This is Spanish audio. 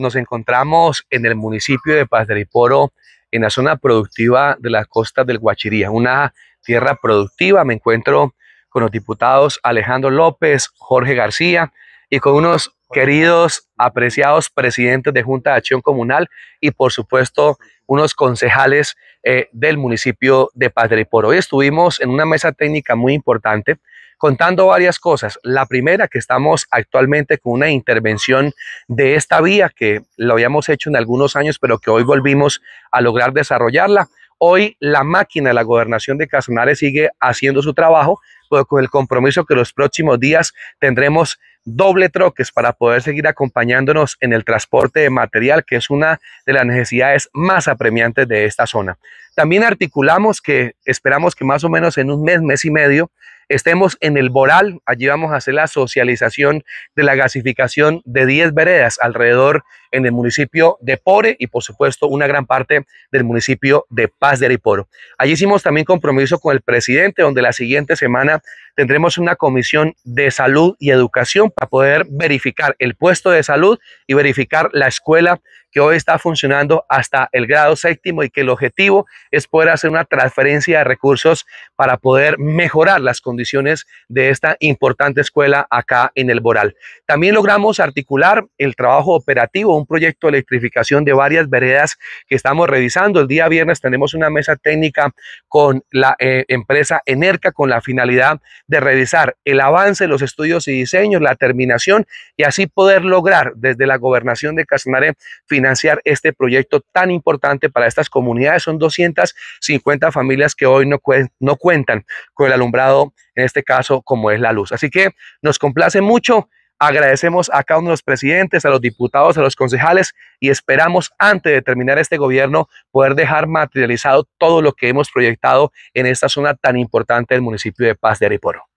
nos encontramos en el municipio de Poro, en la zona productiva de la costa del Guachiría, una tierra productiva. Me encuentro con los diputados Alejandro López, Jorge García y con unos queridos, apreciados presidentes de Junta de Acción Comunal y por supuesto unos concejales eh, del municipio de Padre Poro. Hoy estuvimos en una mesa técnica muy importante contando varias cosas. La primera, que estamos actualmente con una intervención de esta vía que lo habíamos hecho en algunos años, pero que hoy volvimos a lograr desarrollarla. Hoy la máquina de la gobernación de Casanare sigue haciendo su trabajo, pero con el compromiso que los próximos días tendremos doble troques para poder seguir acompañándonos en el transporte de material, que es una de las necesidades más apremiantes de esta zona. También articulamos que esperamos que más o menos en un mes, mes y medio, estemos en el Boral, allí vamos a hacer la socialización de la gasificación de 10 veredas alrededor en el municipio de Pore y por supuesto una gran parte del municipio de Paz de Ariporo. Allí hicimos también compromiso con el presidente, donde la siguiente semana tendremos una comisión de salud y educación para poder verificar el puesto de salud y verificar la escuela que hoy está funcionando hasta el grado séptimo y que el objetivo es poder hacer una transferencia de recursos para poder mejorar las condiciones de esta importante escuela acá en el Boral. También logramos articular el trabajo operativo, un proyecto de electrificación de varias veredas que estamos revisando. El día viernes tenemos una mesa técnica con la eh, empresa Enerca con la finalidad de revisar el avance los estudios y diseños, la terminación y así poder lograr desde la gobernación de Casanare financiar este proyecto tan importante para estas comunidades. Son 250 familias que hoy no, no cuentan con el alumbrado, en este caso como es la luz. Así que nos complace mucho Agradecemos a cada uno de los presidentes, a los diputados, a los concejales y esperamos antes de terminar este gobierno poder dejar materializado todo lo que hemos proyectado en esta zona tan importante del municipio de Paz de Ariporo.